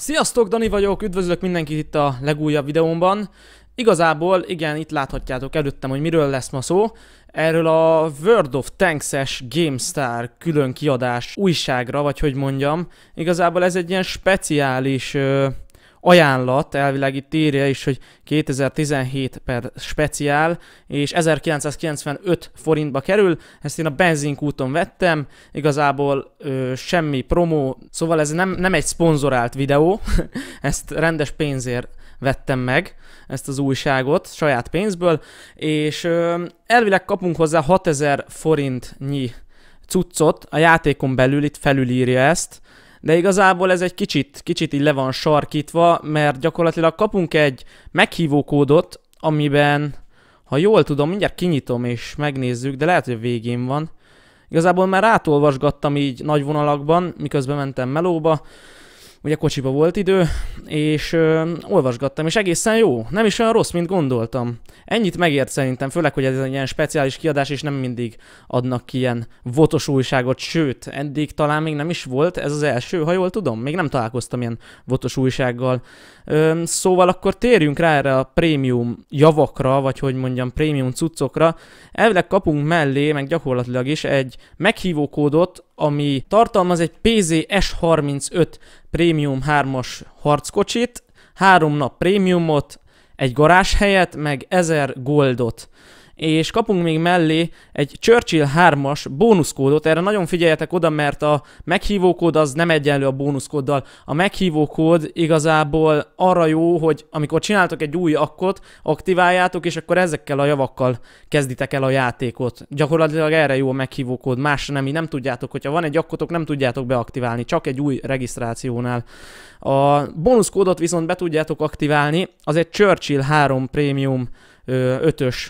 Sziasztok, Dani vagyok, üdvözlök mindenkit itt a legújabb videómban. Igazából, igen, itt láthatjátok előttem, hogy miről lesz ma szó. Erről a World of Tanks-es GameStar külön kiadás újságra, vagy hogy mondjam. Igazából ez egy ilyen speciális... Ö- ajánlat elvileg itt írja is, hogy 2017 per speciál, és 1995 forintba kerül, ezt én a benzinkúton vettem, igazából ö, semmi promó, szóval ez nem, nem egy szponzorált videó, ezt rendes pénzért vettem meg ezt az újságot saját pénzből, és ö, elvileg kapunk hozzá 6000 forintnyi cuccot a játékon belül, itt felülírja ezt, de igazából ez egy kicsit, kicsit így le van sarkítva, mert gyakorlatilag kapunk egy meghívó kódot, amiben, ha jól tudom, mindjárt kinyitom és megnézzük, de lehet, hogy a végén van. Igazából már átolvasgattam így nagy vonalakban, miközben mentem melóba, ugye kocsiba volt idő, és ö, olvasgattam, és egészen jó, nem is olyan rossz, mint gondoltam. Ennyit megért szerintem, főleg, hogy ez egy ilyen speciális kiadás, és nem mindig adnak ki ilyen votos újságot, sőt, eddig talán még nem is volt, ez az első, ha jól tudom, még nem találkoztam ilyen votos újsággal. Ö, szóval akkor térjünk rá erre a prémium javakra, vagy hogy mondjam, prémium cuccokra. Elvileg kapunk mellé, meg gyakorlatilag is egy meghívó kódot, ami tartalmaz egy PZS35 Premium 3-as harckocsit, három nap prémiumot, egy garázs helyet meg 1000 goldot és kapunk még mellé egy Churchill 3-as bónuszkódot, erre nagyon figyeljetek oda, mert a meghívókód az nem egyenlő a bónuszkóddal. A meghívókód igazából arra jó, hogy amikor csináltok egy új akkot, aktiváljátok, és akkor ezekkel a javakkal kezditek el a játékot. Gyakorlatilag erre jó a meghívókód, másra nem, így nem tudjátok, hogyha van egy akkotok, nem tudjátok beaktiválni, csak egy új regisztrációnál. A bónuszkódot viszont be tudjátok aktiválni, az egy Churchill 3 Premium 5-ös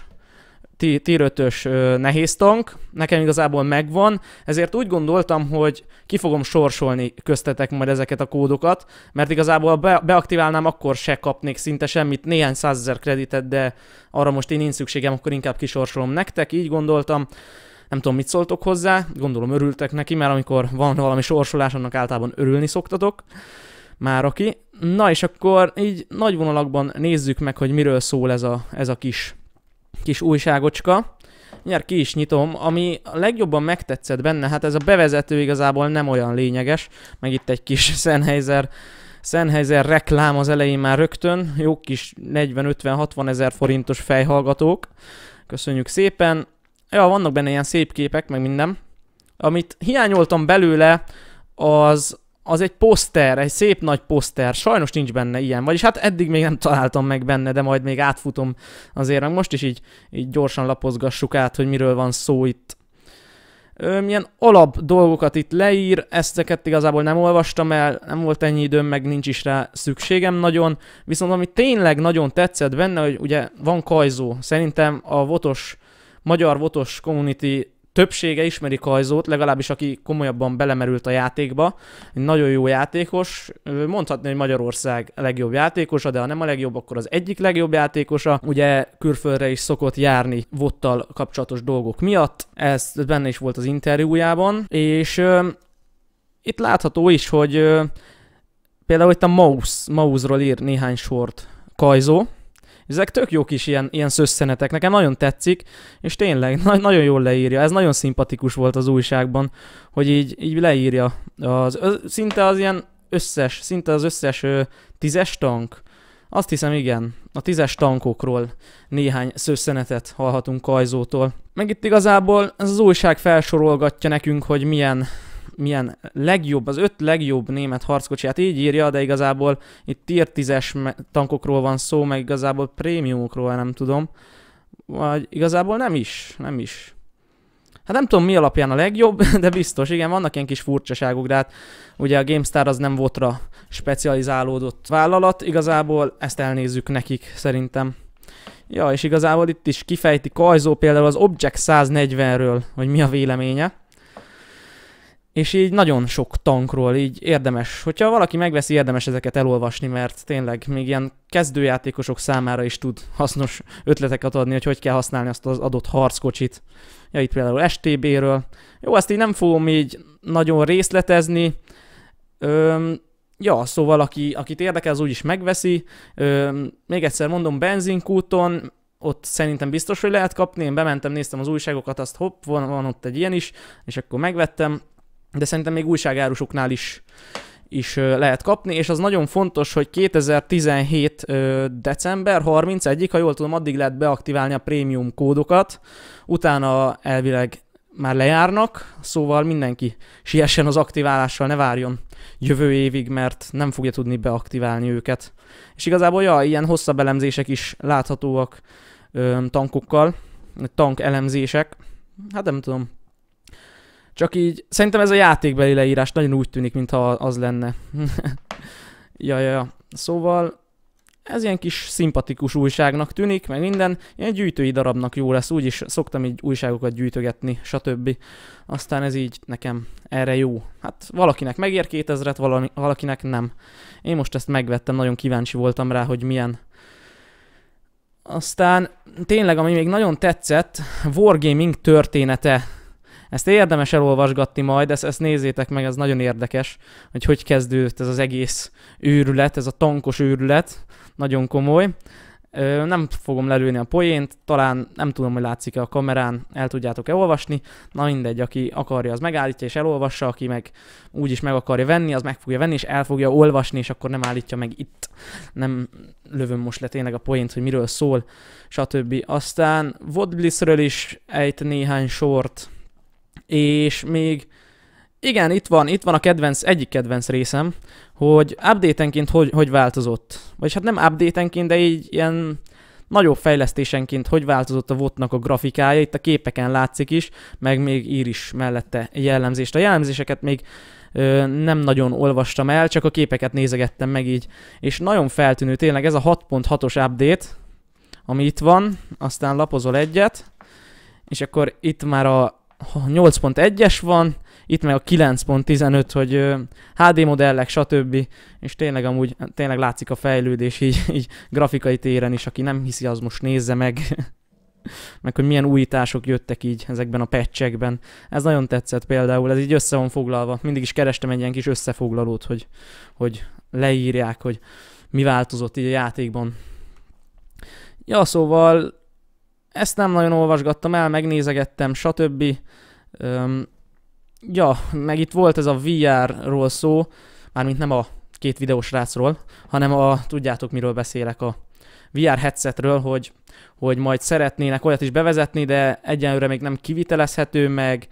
tier 5 nehéz tank, nekem igazából megvan, ezért úgy gondoltam, hogy ki fogom sorsolni köztetek majd ezeket a kódokat, mert igazából be, beaktiválnám, akkor se kapnék szinte semmit, néhány százezer kreditet, de arra most én nincs szükségem, akkor inkább kisorsolom nektek, így gondoltam. Nem tudom, mit szóltok hozzá, gondolom örültek neki, mert amikor van valami sorsolás, annak általában örülni szoktatok már aki. Na és akkor így nagy vonalakban nézzük meg, hogy miről szól ez a, ez a kis kis újságocska. Mindjárt ki is nyitom, ami a legjobban megtetszett benne, hát ez a bevezető igazából nem olyan lényeges, meg itt egy kis Sennheiser Sennheiser reklám az elején már rögtön, jó kis 40-50-60 ezer forintos fejhallgatók, köszönjük szépen. Ja, vannak benne ilyen szép képek, meg minden. Amit hiányoltam belőle, az az egy poszter, egy szép nagy poszter, sajnos nincs benne ilyen, vagyis hát eddig még nem találtam meg benne, de majd még átfutom azért, meg most is így, így gyorsan lapozgassuk át, hogy miről van szó itt. Ö, milyen alap dolgokat itt leír, ezteket igazából nem olvastam el, nem volt ennyi időm, meg nincs is rá szükségem nagyon, viszont ami tényleg nagyon tetszett benne, hogy ugye van kajzó, szerintem a votos, magyar votos community többsége ismeri Kajzót, legalábbis aki komolyabban belemerült a játékba. Egy nagyon jó játékos, mondhatni, hogy Magyarország legjobb játékosa, de ha nem a legjobb, akkor az egyik legjobb játékosa. Ugye külföldre is szokott járni vottal kapcsolatos dolgok miatt, ez benne is volt az interjújában, és ö, itt látható is, hogy ö, például itt a Mouse, Mouse-ról ír néhány sort Kajzó, ezek tök jó kis ilyen, ilyen szösszenetek, nekem nagyon tetszik, és tényleg na- nagyon jól leírja. Ez nagyon szimpatikus volt az újságban, hogy így, így leírja. Az, az, szinte az ilyen összes, szinte az összes ö, tízes tank, azt hiszem igen, a tízes tankokról néhány szösszenetet hallhatunk Kajzótól. Meg itt igazából ez az újság felsorolgatja nekünk, hogy milyen milyen legjobb, az öt legjobb német harckocsiját így írja, de igazából itt tier 10-es tankokról van szó, meg igazából prémiumokról, nem tudom. Vagy igazából nem is, nem is. Hát nem tudom mi alapján a legjobb, de biztos, igen, vannak ilyen kis furcsaságok, de hát ugye a GameStar az nem volt rá specializálódott vállalat, igazából ezt elnézzük nekik szerintem. Ja, és igazából itt is kifejti Kajzó például az Object 140-ről, hogy mi a véleménye és így nagyon sok tankról így érdemes, hogyha valaki megveszi, érdemes ezeket elolvasni, mert tényleg még ilyen kezdőjátékosok számára is tud hasznos ötleteket adni, hogy hogy kell használni azt az adott harckocsit. Ja, itt például STB-ről. Jó, ezt így nem fogom így nagyon részletezni. Öm, ja, szóval aki, akit érdekel, az úgyis megveszi. Öm, még egyszer mondom, benzinkúton ott szerintem biztos, hogy lehet kapni. Én bementem, néztem az újságokat, azt hopp, van, van ott egy ilyen is, és akkor megvettem de szerintem még újságárusoknál is is lehet kapni, és az nagyon fontos, hogy 2017. december 31-ig, ha jól tudom, addig lehet beaktiválni a prémium kódokat, utána elvileg már lejárnak, szóval mindenki siessen az aktiválással, ne várjon jövő évig, mert nem fogja tudni beaktiválni őket. És igazából ja, ilyen hosszabb elemzések is láthatóak ö, tankokkal, tank elemzések, hát nem tudom, csak így, szerintem ez a játékbeli leírás nagyon úgy tűnik, mintha az lenne. ja, ja, ja. Szóval ez ilyen kis szimpatikus újságnak tűnik, meg minden. Ilyen gyűjtői darabnak jó lesz, úgyis szoktam így újságokat gyűjtögetni, stb. Aztán ez így nekem erre jó. Hát valakinek megér 2000-et, valami, valakinek nem. Én most ezt megvettem, nagyon kíváncsi voltam rá, hogy milyen. Aztán tényleg, ami még nagyon tetszett, Wargaming története ezt érdemes elolvasgatni majd, ezt, ezt nézzétek meg, ez nagyon érdekes, hogy hogy kezdődött ez az egész őrület, ez a tankos őrület, nagyon komoly. Ö, nem fogom lelőni a poént, talán nem tudom, hogy látszik-e a kamerán, el tudjátok elolvasni. Na mindegy, aki akarja, az megállítja és elolvassa, aki meg úgyis meg akarja venni, az meg fogja venni és el fogja olvasni, és akkor nem állítja meg itt. Nem lövöm most le tényleg a poént, hogy miről szól, stb. Aztán Vodblissről is ejt néhány sort, és még igen, itt van, itt van a kedvenc, egyik kedvenc részem, hogy update-enként hogy, hogy változott. Vagyis hát nem update-enként, de így ilyen nagyobb fejlesztésenként hogy változott a votnak a grafikája, itt a képeken látszik is, meg még ír is mellette jellemzést. A jellemzéseket még ö, nem nagyon olvastam el, csak a képeket nézegettem meg így, és nagyon feltűnő tényleg ez a 6.6-os update, ami itt van, aztán lapozol egyet, és akkor itt már a 8.1-es van, itt meg a 9.15, hogy HD modellek, stb. És tényleg amúgy, tényleg látszik a fejlődés így, így grafikai téren is, aki nem hiszi, az most nézze meg. meg hogy milyen újítások jöttek így ezekben a patchekben. Ez nagyon tetszett például, ez így össze van foglalva. Mindig is kerestem egy ilyen kis összefoglalót, hogy, hogy leírják, hogy mi változott így a játékban. Ja, szóval ezt nem nagyon olvasgattam el, megnézegettem, stb. Öm, ja, meg itt volt ez a VR-ról szó, mármint nem a két videós rácról, hanem a, tudjátok miről beszélek, a VR headsetről, hogy, hogy majd szeretnének olyat is bevezetni, de egyenlőre még nem kivitelezhető, meg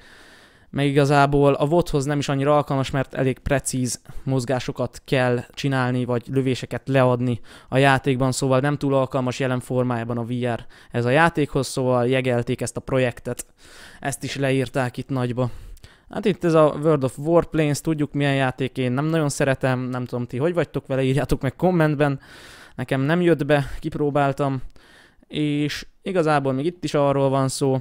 meg igazából a vodhoz nem is annyira alkalmas, mert elég precíz mozgásokat kell csinálni, vagy lövéseket leadni a játékban, szóval nem túl alkalmas jelen formájában a VR ez a játékhoz, szóval jegelték ezt a projektet. Ezt is leírták itt nagyba. Hát itt ez a World of Warplanes, tudjuk milyen játék, én nem nagyon szeretem, nem tudom ti hogy vagytok vele, írjátok meg kommentben. Nekem nem jött be, kipróbáltam, és igazából még itt is arról van szó,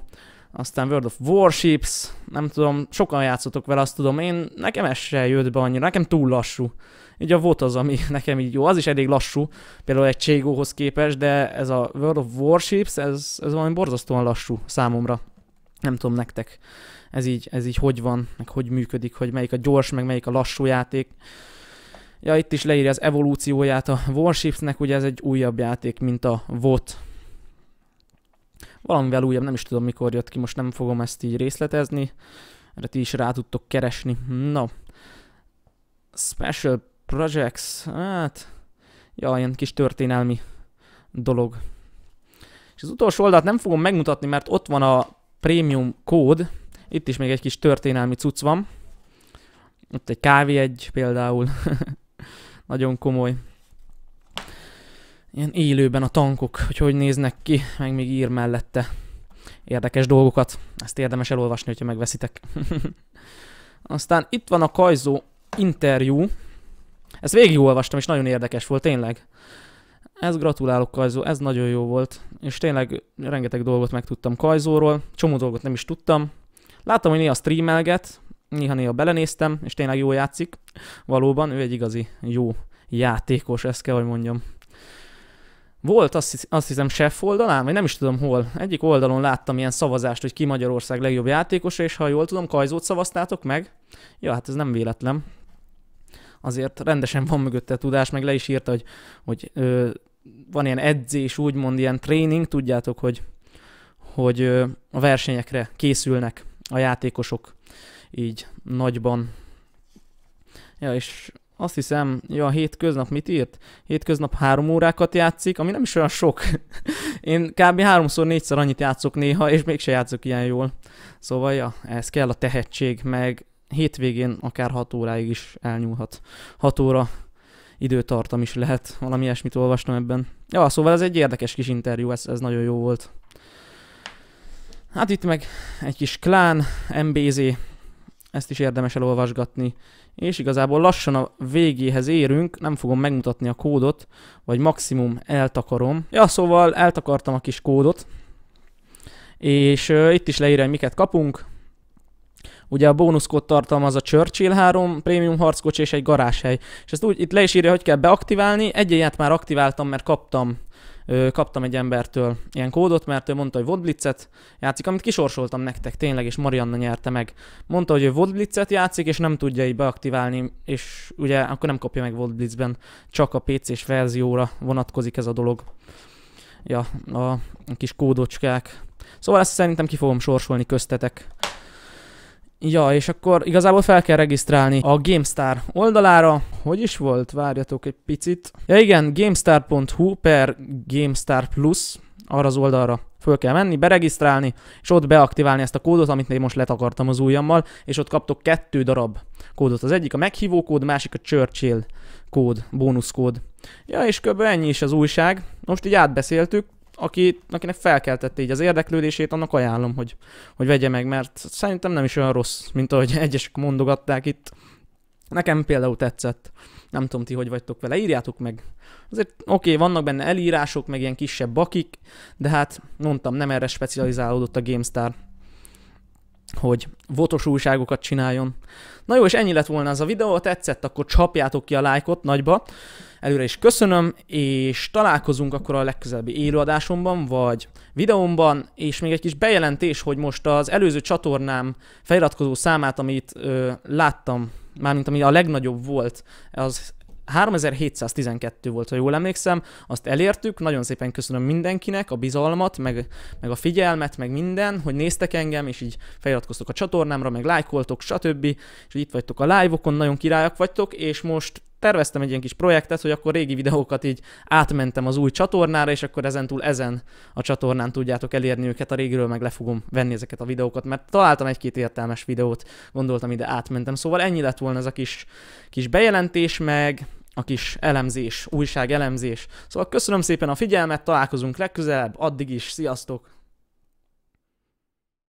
aztán World of Warships, nem tudom, sokan játszotok vele, azt tudom, én nekem ez se jött be annyira, nekem túl lassú. Így a VOT az, ami nekem így jó, az is elég lassú, például egy Cségóhoz képest, de ez a World of Warships, ez, ez valami borzasztóan lassú számomra. Nem tudom nektek, ez így, ez így hogy van, meg hogy működik, hogy melyik a gyors, meg melyik a lassú játék. Ja, itt is leírja az evolúcióját a Warshipsnek, ugye ez egy újabb játék, mint a VOT, valamivel újabb, nem is tudom mikor jött ki, most nem fogom ezt így részletezni, erre ti is rá tudtok keresni. No, Special Projects, hát, ja, ilyen kis történelmi dolog. És az utolsó oldalt nem fogom megmutatni, mert ott van a prémium kód, itt is még egy kis történelmi cucc van. Ott egy kávé egy például. Nagyon komoly ilyen élőben a tankok, hogy hogy néznek ki, meg még ír mellette érdekes dolgokat. Ezt érdemes elolvasni, hogyha megveszitek. Aztán itt van a Kajzó interjú. Ezt végigolvastam, és nagyon érdekes volt, tényleg. Ez gratulálok Kajzó, ez nagyon jó volt. És tényleg rengeteg dolgot megtudtam Kajzóról, csomó dolgot nem is tudtam. Láttam, hogy néha streamelget, néha-néha belenéztem, és tényleg jó játszik. Valóban ő egy igazi jó játékos, ezt kell, hogy mondjam volt azt, azt hiszem Chef oldalán, vagy nem is tudom hol, egyik oldalon láttam ilyen szavazást, hogy ki Magyarország legjobb játékosa, és ha jól tudom, Kajzót szavaztátok meg? Ja, hát ez nem véletlen. Azért rendesen van mögötte tudás, meg le is írta, hogy, hogy ö, van ilyen edzés, úgymond ilyen tréning, tudjátok, hogy, hogy ö, a versenyekre készülnek a játékosok így nagyban. Ja, és azt hiszem, ja, hétköznap mit írt? Hétköznap három órákat játszik, ami nem is olyan sok. Én kb. háromszor, négyszer annyit játszok néha, és mégse játszok ilyen jól. Szóval, ja, ez kell a tehetség, meg hétvégén akár hat óráig is elnyúlhat. hat óra időtartam is lehet, valami ilyesmit olvastam ebben. Ja, szóval ez egy érdekes kis interjú, ez, ez nagyon jó volt. Hát itt meg egy kis klán, MBZ, ezt is érdemes elolvasgatni. És igazából lassan a végéhez érünk, nem fogom megmutatni a kódot, vagy maximum eltakarom. Ja, szóval eltakartam a kis kódot, és uh, itt is leírja, hogy miket kapunk, Ugye a bónuszkód tartalmaz a Churchill 3, prémium harckocsi és egy garázshely. És ezt úgy itt le is írja, hogy kell beaktiválni. Egy ilyet már aktiváltam, mert kaptam kaptam egy embertől ilyen kódot, mert ő mondta, hogy Vodblitzet játszik, amit kisorsoltam nektek tényleg, és Marianna nyerte meg. Mondta, hogy ő Vodblitzet játszik, és nem tudja így beaktiválni, és ugye akkor nem kapja meg Vodblitzben, csak a PC-s verzióra vonatkozik ez a dolog. Ja, a kis kódocskák. Szóval ezt szerintem ki fogom sorsolni köztetek. Ja, és akkor igazából fel kell regisztrálni a GameStar oldalára. Hogy is volt? Várjatok egy picit. Ja igen, gamestar.hu per GameStar Plus, arra az oldalra föl kell menni, beregisztrálni, és ott beaktiválni ezt a kódot, amit én most letakartam az ujjammal, és ott kaptok kettő darab kódot. Az egyik a meghívó kód, a másik a Churchill kód, bónuszkód. Ja, és kb. ennyi is az újság. Most így átbeszéltük, aki, akinek felkeltette így az érdeklődését, annak ajánlom, hogy, hogy vegye meg, mert szerintem nem is olyan rossz, mint ahogy egyesek mondogatták itt. Nekem például tetszett. Nem tudom ti, hogy vagytok vele, írjátok meg. Azért oké, okay, vannak benne elírások, meg ilyen kisebb bakik, de hát mondtam, nem erre specializálódott a GameStar hogy votos újságokat csináljon. Na jó, és ennyi lett volna ez a videó, ha tetszett, akkor csapjátok ki a lájkot nagyba. Előre is köszönöm, és találkozunk akkor a legközelebbi élőadásomban, vagy videómban, és még egy kis bejelentés, hogy most az előző csatornám feliratkozó számát, amit ö, láttam, mármint ami a legnagyobb volt, az 3712 volt, ha jól emlékszem, azt elértük, nagyon szépen köszönöm mindenkinek a bizalmat, meg, meg a figyelmet, meg minden, hogy néztek engem, és így feliratkoztok a csatornámra, meg lájkoltok, stb. És itt vagytok a live-okon, nagyon királyak vagytok, és most terveztem egy ilyen kis projektet, hogy akkor régi videókat így átmentem az új csatornára, és akkor ezentúl ezen a csatornán tudjátok elérni őket, a régről, meg le fogom venni ezeket a videókat, mert találtam egy-két értelmes videót, gondoltam ide átmentem. Szóval ennyi lett volna ez a kis, kis bejelentés, meg a kis elemzés, újság elemzés. Szóval köszönöm szépen a figyelmet, találkozunk legközelebb, addig is, sziasztok!